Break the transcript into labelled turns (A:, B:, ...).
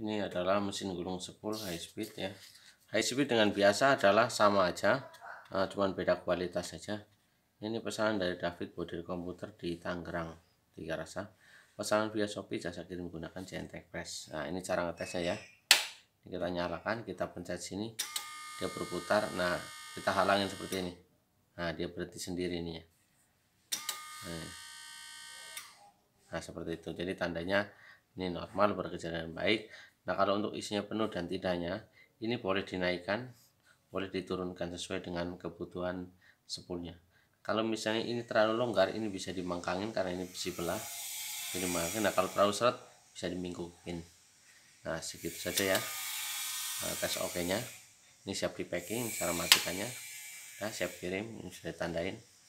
A: ini adalah mesin gulung sepul high speed ya high speed dengan biasa adalah sama aja uh, cuman beda kualitas saja ini pesanan dari David body Komputer di Tangerang tiga rasa pesanan via Shopee jasa kirim menggunakan centek press nah ini cara ngetesnya ya kita nyalakan kita pencet sini dia berputar nah kita halangin seperti ini nah dia berhenti sendiri ini ya nah seperti itu jadi tandanya ini normal berkejaran baik. Nah, kalau untuk isinya penuh dan tidaknya, ini boleh dinaikkan, boleh diturunkan sesuai dengan kebutuhan sepulnya. Kalau misalnya ini terlalu longgar, ini bisa dimangkangin karena ini besi belah. Jadi mangkangin. Nah, kalau terlalu seret, bisa dimingguin. Nah, segitu saja ya. Nah, tes oke-nya. ini siap di packing, cara matikannya. Nah, siap kirim, ini sudah tandain.